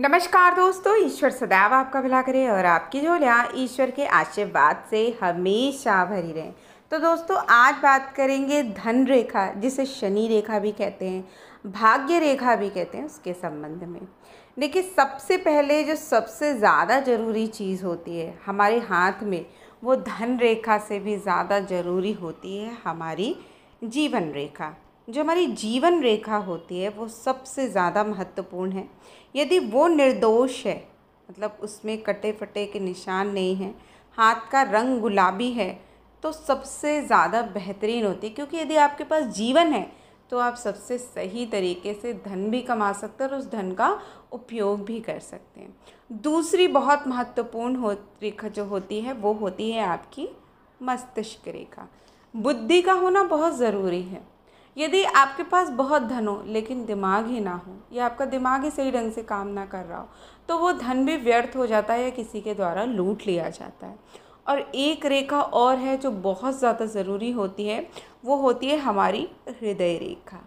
नमस्कार दोस्तों ईश्वर सदैव आपका भला करे और आपकी झोलियाँ ईश्वर के आशीर्वाद से हमेशा भरी रहें तो दोस्तों आज बात करेंगे धन रेखा जिसे शनि रेखा भी कहते हैं भाग्य रेखा भी कहते हैं उसके संबंध में देखिए सबसे पहले जो सबसे ज़्यादा ज़रूरी चीज़ होती है हमारे हाथ में वो धन रेखा से भी ज़्यादा ज़रूरी होती है हमारी जीवन रेखा जो हमारी जीवन रेखा होती है वो सबसे ज़्यादा महत्वपूर्ण है यदि वो निर्दोष है मतलब उसमें कटे फटे के निशान नहीं हैं हाथ का रंग गुलाबी है तो सबसे ज़्यादा बेहतरीन होती है क्योंकि यदि आपके पास जीवन है तो आप सबसे सही तरीके से धन भी कमा सकते हैं और उस धन का उपयोग भी कर सकते हैं दूसरी बहुत महत्वपूर्ण हो रेखा जो होती है वो होती है आपकी मस्तिष्क रेखा बुद्धि का होना बहुत ज़रूरी है यदि आपके पास बहुत धन हो लेकिन दिमाग ही ना हो या आपका दिमाग ही सही ढंग से काम ना कर रहा हो तो वो धन भी व्यर्थ हो जाता है या किसी के द्वारा लूट लिया जाता है और एक रेखा और है जो बहुत ज़्यादा ज़रूरी होती है वो होती है हमारी हृदय रेखा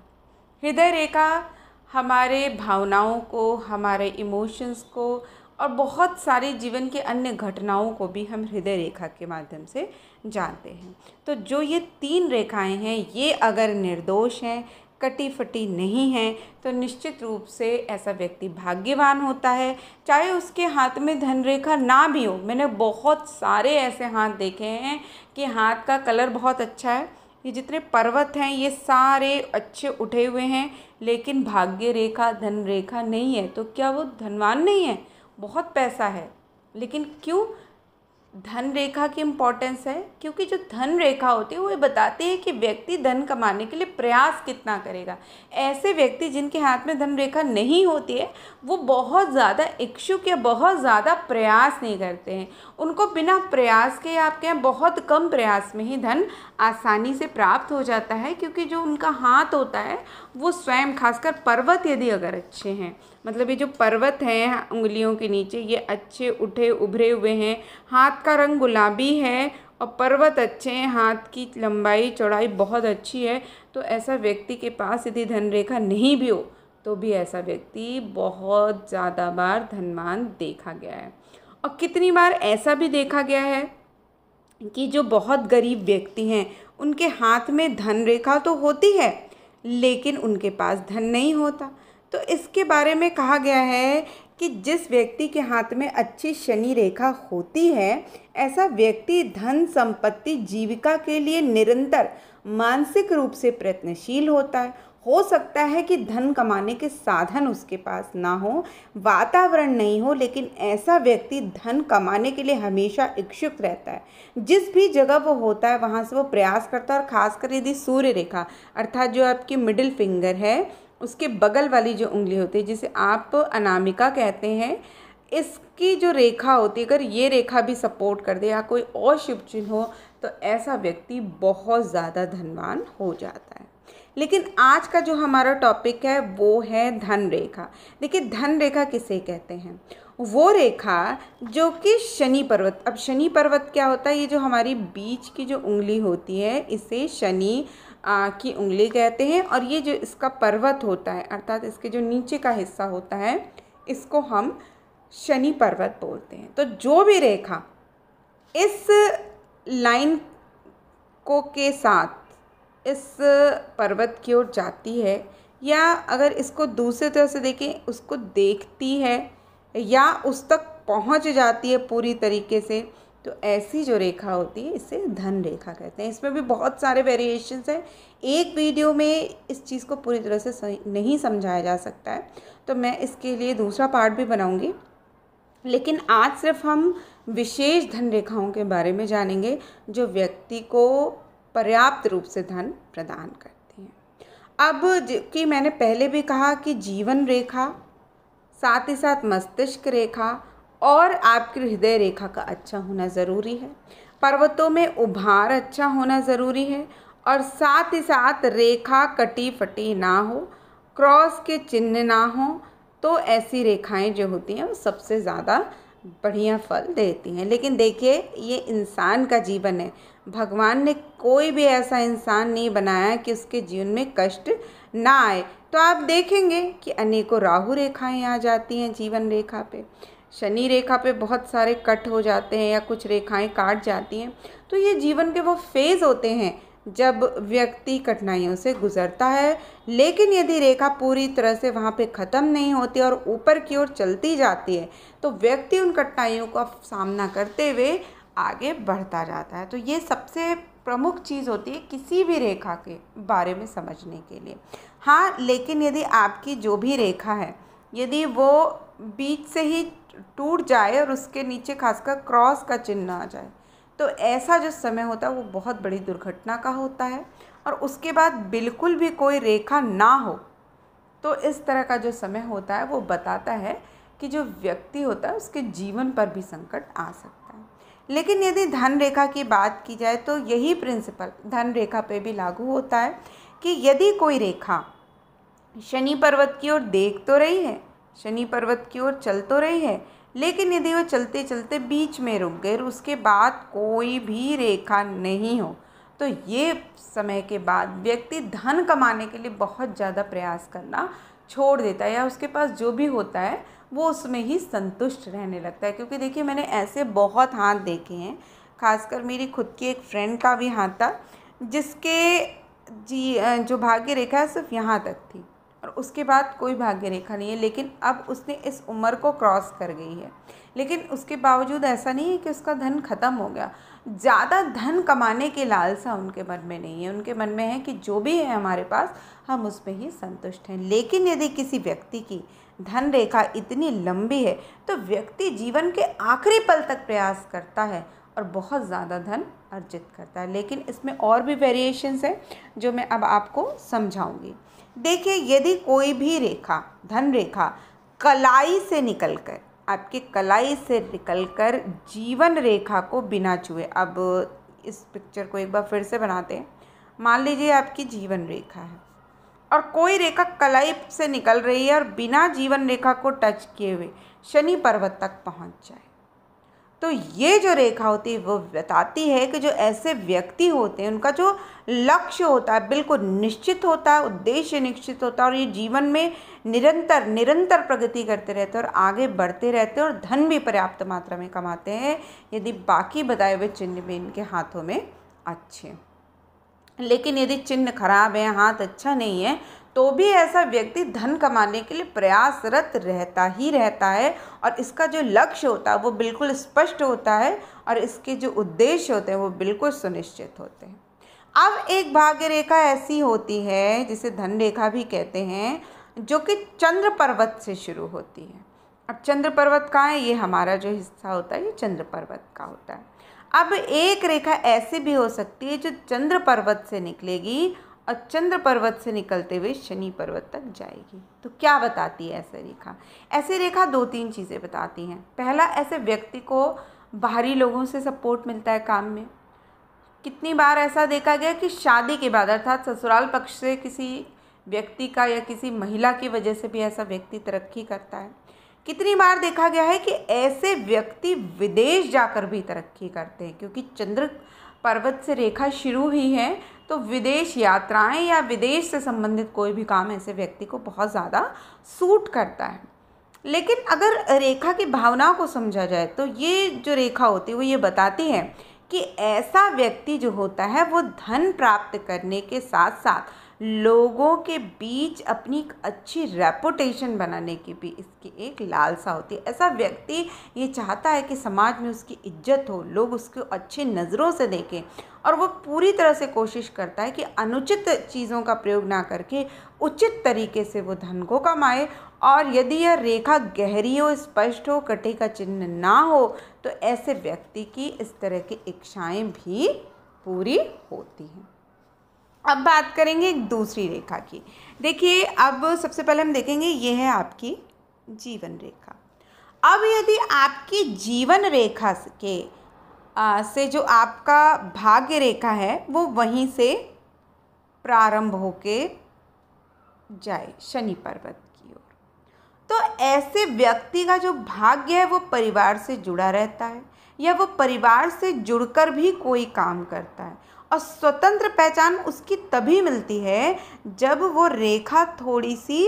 हृदय रेखा हमारे भावनाओं को हमारे इमोशंस को और बहुत सारे जीवन के अन्य घटनाओं को भी हम हृदय रेखा के माध्यम से जानते हैं तो जो ये तीन रेखाएं हैं ये अगर निर्दोष हैं कटी फटी नहीं है तो निश्चित रूप से ऐसा व्यक्ति भाग्यवान होता है चाहे उसके हाथ में धन रेखा ना भी हो मैंने बहुत सारे ऐसे हाथ देखे हैं कि हाथ का कलर बहुत अच्छा है ये जितने पर्वत हैं ये सारे अच्छे उठे हुए हैं लेकिन भाग्य रेखा धन रेखा नहीं है तो क्या वो धनवान नहीं है बहुत पैसा है लेकिन क्यों धन रेखा की इम्पोर्टेंस है क्योंकि जो धन रेखा होती है वो बताती है कि व्यक्ति धन कमाने के लिए प्रयास कितना करेगा ऐसे व्यक्ति जिनके हाथ में धन रेखा नहीं होती है वो बहुत ज़्यादा इच्छुक या बहुत ज़्यादा प्रयास नहीं करते हैं उनको बिना प्रयास के आप कहें बहुत कम प्रयास में ही धन आसानी से प्राप्त हो जाता है क्योंकि जो उनका हाथ होता है वो स्वयं खासकर पर्वत यदि अगर अच्छे हैं मतलब ये जो पर्वत हैं उंगलियों के नीचे ये अच्छे उठे उभरे हुए हैं हाथ का रंग गुलाबी है और पर्वत अच्छे हैं हाथ की लंबाई चौड़ाई बहुत अच्छी है तो ऐसा व्यक्ति के पास यदि धन रेखा नहीं भी हो तो भी ऐसा व्यक्ति बहुत ज़्यादा बार धनवान देखा गया है और कितनी बार ऐसा भी देखा गया है कि जो बहुत गरीब व्यक्ति हैं उनके हाथ में धन रेखा तो होती है लेकिन उनके पास धन नहीं होता तो इसके बारे में कहा गया है कि जिस व्यक्ति के हाथ में अच्छी शनि रेखा होती है ऐसा व्यक्ति धन संपत्ति जीविका के लिए निरंतर मानसिक रूप से प्रयत्नशील होता है हो सकता है कि धन कमाने के साधन उसके पास ना हो वातावरण नहीं हो लेकिन ऐसा व्यक्ति धन कमाने के लिए हमेशा इच्छुक रहता है जिस भी जगह वो होता है वहाँ से वो प्रयास करता है और ख़ासकर यदि सूर्य रेखा अर्थात जो आपकी मिडिल फिंगर है उसके बगल वाली जो उंगली होती है जिसे आप अनामिका कहते हैं इसकी जो रेखा होती है अगर ये रेखा भी सपोर्ट कर दे या कोई और शुभ चिन्ह हो तो ऐसा व्यक्ति बहुत ज़्यादा धनवान हो जाता है लेकिन आज का जो हमारा टॉपिक है वो है धन रेखा देखिए धन रेखा किसे कहते हैं वो रेखा जो कि शनि पर्वत अब शनि पर्वत क्या होता है ये जो हमारी बीच की जो उंगली होती है इसे शनि की उंगली कहते हैं और ये जो इसका पर्वत होता है अर्थात इसके जो नीचे का हिस्सा होता है इसको हम शनि पर्वत बोलते हैं तो जो भी रेखा इस लाइन को के साथ इस पर्वत की ओर जाती है या अगर इसको दूसरे तरह से देखें उसको देखती है या उस तक पहुंच जाती है पूरी तरीके से तो ऐसी जो रेखा होती है इसे धन रेखा कहते हैं इसमें भी बहुत सारे वेरिएशंस हैं एक वीडियो में इस चीज़ को पूरी तरह से नहीं समझाया जा सकता है तो मैं इसके लिए दूसरा पार्ट भी बनाऊँगी लेकिन आज सिर्फ हम विशेष धन रेखाओं के बारे में जानेंगे जो व्यक्ति को पर्याप्त रूप से धन प्रदान करती हैं अब कि मैंने पहले भी कहा कि जीवन रेखा साथ ही साथ मस्तिष्क रेखा और आपकी हृदय रेखा का अच्छा होना ज़रूरी है पर्वतों में उभार अच्छा होना ज़रूरी है और साथ ही साथ रेखा कटी फटी ना हो क्रॉस के चिन्ह ना हो तो ऐसी रेखाएं जो होती हैं वो सबसे ज़्यादा बढ़िया फल देती हैं लेकिन देखिए ये इंसान का जीवन है भगवान ने कोई भी ऐसा इंसान नहीं बनाया कि उसके जीवन में कष्ट ना आए तो आप देखेंगे कि अनेकों राहु रेखाएं आ जाती हैं जीवन रेखा पे शनि रेखा पे बहुत सारे कट हो जाते हैं या कुछ रेखाएं काट जाती हैं तो ये जीवन के वो फेज़ होते हैं जब व्यक्ति कठिनाइयों से गुजरता है लेकिन यदि रेखा पूरी तरह से वहाँ पे ख़त्म नहीं होती और ऊपर की ओर चलती जाती है तो व्यक्ति उन कठिनाइयों का सामना करते हुए आगे बढ़ता जाता है तो ये सबसे प्रमुख चीज़ होती है किसी भी रेखा के बारे में समझने के लिए हाँ लेकिन यदि आपकी जो भी रेखा है यदि वो बीच से ही टूट जाए और उसके नीचे खासकर क्रॉस का चिन्ह आ जाए तो ऐसा जो समय होता है वो बहुत बड़ी दुर्घटना का होता है और उसके बाद बिल्कुल भी कोई रेखा ना हो तो इस तरह का जो समय होता है वो बताता है कि जो व्यक्ति होता है उसके जीवन पर भी संकट आ सकता है लेकिन यदि धन रेखा की बात की जाए तो यही प्रिंसिपल धन रेखा पे भी लागू होता है कि यदि कोई रेखा शनि पर्वत की ओर देख तो रही है शनि पर्वत की ओर चल तो रही है लेकिन यदि वह चलते चलते बीच में रुक गए और उसके बाद कोई भी रेखा नहीं हो तो ये समय के बाद व्यक्ति धन कमाने के लिए बहुत ज़्यादा प्रयास करना छोड़ देता है या उसके पास जो भी होता है वो उसमें ही संतुष्ट रहने लगता है क्योंकि देखिए मैंने ऐसे बहुत हाथ देखे हैं खासकर मेरी खुद की एक फ्रेंड का भी हाथ था जिसके जी जो भाग्य रेखा है सिर्फ यहाँ तक थी और उसके बाद कोई भाग्य रेखा नहीं है लेकिन अब उसने इस उम्र को क्रॉस कर गई है लेकिन उसके बावजूद ऐसा नहीं है कि उसका धन खत्म हो गया ज़्यादा धन कमाने के लालसा उनके मन में नहीं है उनके मन में है कि जो भी है हमारे पास हम उसमें ही संतुष्ट हैं लेकिन यदि किसी व्यक्ति की धन रेखा इतनी लंबी है तो व्यक्ति जीवन के आखिरी पल तक प्रयास करता है और बहुत ज़्यादा धन अर्जित करता है लेकिन इसमें और भी वेरिएशंस हैं जो मैं अब आपको समझाऊंगी देखिए यदि कोई भी रेखा धन रेखा कलाई से निकलकर आपके कलाई से निकलकर जीवन रेखा को बिना छुए अब इस पिक्चर को एक बार फिर से बनाते हैं मान लीजिए आपकी जीवन रेखा है और कोई रेखा कलाई से निकल रही है और बिना जीवन रेखा को टच किए हुए शनि पर्वत तक पहुंच जाए तो ये जो रेखा होती है वो बताती है कि जो ऐसे व्यक्ति होते हैं उनका जो लक्ष्य होता है बिल्कुल निश्चित होता है उद्देश्य निश्चित होता है और ये जीवन में निरंतर निरंतर प्रगति करते रहते हैं और आगे बढ़ते रहते हैं और धन भी पर्याप्त मात्रा में कमाते हैं यदि बाकी बताए हुए चिन्ह भी इनके हाथों में अच्छे लेकिन यदि चिन्ह खराब है हाथ अच्छा नहीं है तो भी ऐसा व्यक्ति धन कमाने के लिए प्रयासरत रहता ही रहता है और इसका जो लक्ष्य होता है वो बिल्कुल स्पष्ट होता है और इसके जो उद्देश्य होते हैं वो बिल्कुल सुनिश्चित होते हैं अब एक भाग्य रेखा ऐसी होती है जिसे धन रेखा भी कहते हैं जो कि चंद्र पर्वत से शुरू होती है अब चंद्र पर्वत कहाँ है ये हमारा जो हिस्सा होता है ये चंद्र पर्वत का होता है अब एक रेखा ऐसी भी हो सकती है जो चंद्र पर्वत से निकलेगी और चंद्र पर्वत से निकलते हुए शनि पर्वत तक जाएगी तो क्या बताती है ऐसे रेखा ऐसी रेखा दो तीन चीज़ें बताती हैं पहला ऐसे व्यक्ति को बाहरी लोगों से सपोर्ट मिलता है काम में कितनी बार ऐसा देखा गया कि शादी के बाद अर्थात ससुराल पक्ष से किसी व्यक्ति का या किसी महिला की वजह से भी ऐसा व्यक्ति तरक्की करता है कितनी बार देखा गया है कि ऐसे व्यक्ति विदेश जाकर भी तरक्की करते हैं क्योंकि चंद्र पर्वत से रेखा शुरू हुई है तो विदेश यात्राएं या विदेश से संबंधित कोई भी काम ऐसे व्यक्ति को बहुत ज़्यादा सूट करता है लेकिन अगर रेखा की भावनाओं को समझा जाए तो ये जो रेखा होती है वो ये बताती है कि ऐसा व्यक्ति जो होता है वो धन प्राप्त करने के साथ साथ लोगों के बीच अपनी एक अच्छी रेपुटेशन बनाने की भी इसकी एक लालसा होती है ऐसा व्यक्ति ये चाहता है कि समाज में उसकी इज्जत हो लोग उसको अच्छी नज़रों से देखें और वो पूरी तरह से कोशिश करता है कि अनुचित चीज़ों का प्रयोग ना करके उचित तरीके से वो धन को कमाए और यदि यह रेखा गहरी हो स्पष्ट हो कटे का चिन्ह ना हो तो ऐसे व्यक्ति की इस तरह की इच्छाएँ भी पूरी होती हैं अब बात करेंगे एक दूसरी रेखा की देखिए अब सबसे पहले हम देखेंगे ये है आपकी जीवन रेखा अब यदि आपकी जीवन रेखा के आ, से जो आपका भाग्य रेखा है वो वहीं से प्रारंभ हो के जाए शनि पर्वत की ओर तो ऐसे व्यक्ति का जो भाग्य है वो परिवार से जुड़ा रहता है या वो परिवार से जुड़कर भी कोई काम करता है और स्वतंत्र पहचान उसकी तभी मिलती है जब वो रेखा थोड़ी सी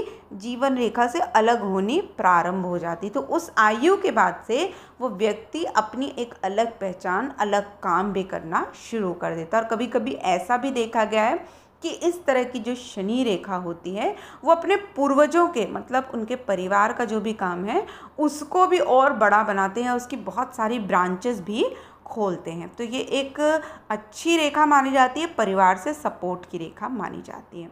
जीवन रेखा से अलग होनी प्रारंभ हो जाती तो उस आयु के बाद से वो व्यक्ति अपनी एक अलग पहचान अलग काम भी करना शुरू कर देता और कभी कभी ऐसा भी देखा गया है कि इस तरह की जो शनि रेखा होती है वो अपने पूर्वजों के मतलब उनके परिवार का जो भी काम है उसको भी और बड़ा बनाते हैं उसकी बहुत सारी ब्रांचेस भी खोलते हैं तो ये एक अच्छी रेखा मानी जाती है परिवार से सपोर्ट की रेखा मानी जाती है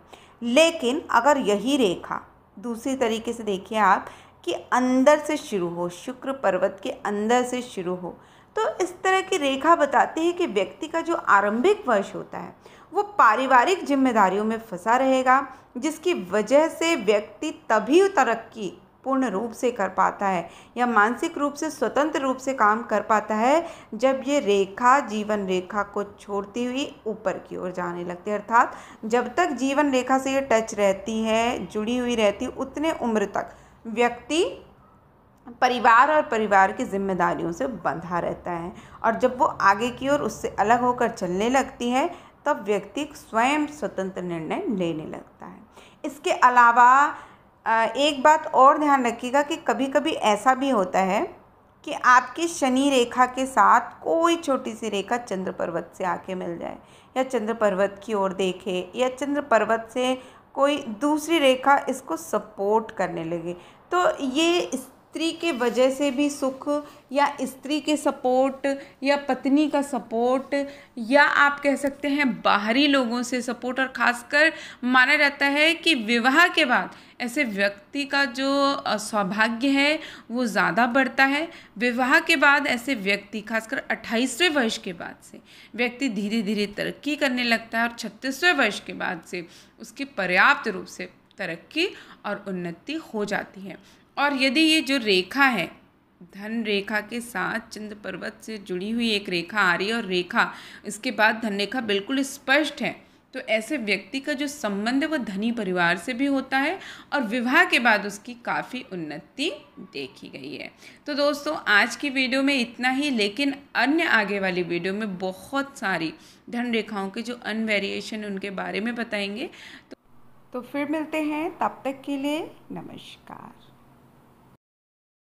लेकिन अगर यही रेखा दूसरी तरीके से देखिए आप कि अंदर से शुरू हो शुक्र पर्वत के अंदर से शुरू हो तो इस तरह की रेखा बताती है कि व्यक्ति का जो आरंभिक वर्ष होता है वो पारिवारिक जिम्मेदारियों में फंसा रहेगा जिसकी वजह से व्यक्ति तभी तरक्की पूर्ण रूप से कर पाता है या मानसिक रूप से स्वतंत्र रूप से काम कर पाता है जब ये रेखा जीवन रेखा को छोड़ती हुई ऊपर की ओर जाने लगती है अर्थात जब तक जीवन रेखा से ये टच रहती है जुड़ी हुई रहती उतने उम्र तक व्यक्ति परिवार और परिवार की जिम्मेदारियों से बंधा रहता है और जब वो आगे की ओर उससे अलग होकर चलने लगती है तब व्यक्ति स्वयं स्वतंत्र निर्णय लेने लगता है इसके अलावा एक बात और ध्यान रखिएगा कि कभी कभी ऐसा भी होता है कि आपकी शनि रेखा के साथ कोई छोटी सी रेखा चंद्र पर्वत से आके मिल जाए या चंद्र पर्वत की ओर देखे या चंद्र पर्वत से कोई दूसरी रेखा इसको सपोर्ट करने लगे तो ये स्त्री के वजह से भी सुख या स्त्री के सपोर्ट या पत्नी का सपोर्ट या आप कह सकते हैं बाहरी लोगों से सपोर्ट और ख़ासकर माना जाता है कि विवाह के बाद ऐसे व्यक्ति का जो सौभाग्य है वो ज़्यादा बढ़ता है विवाह के बाद ऐसे व्यक्ति खासकर अट्ठाईसवें वर्ष के बाद से व्यक्ति धीरे धीरे तरक्की करने लगता है और छत्तीसवें वर्ष के बाद से उसकी पर्याप्त रूप से तरक्की और उन्नति हो जाती है और यदि ये जो रेखा है धन रेखा के साथ चंद्र पर्वत से जुड़ी हुई एक रेखा आ रही है और रेखा इसके बाद धन रेखा बिल्कुल स्पष्ट है तो ऐसे व्यक्ति का जो संबंध है वो धनी परिवार से भी होता है और विवाह के बाद उसकी काफ़ी उन्नति देखी गई है तो दोस्तों आज की वीडियो में इतना ही लेकिन अन्य आगे वाली वीडियो में बहुत सारी धन रेखाओं के जो अनवेरिएशन उनके बारे में बताएंगे तो, तो फिर मिलते हैं तब तक के लिए नमस्कार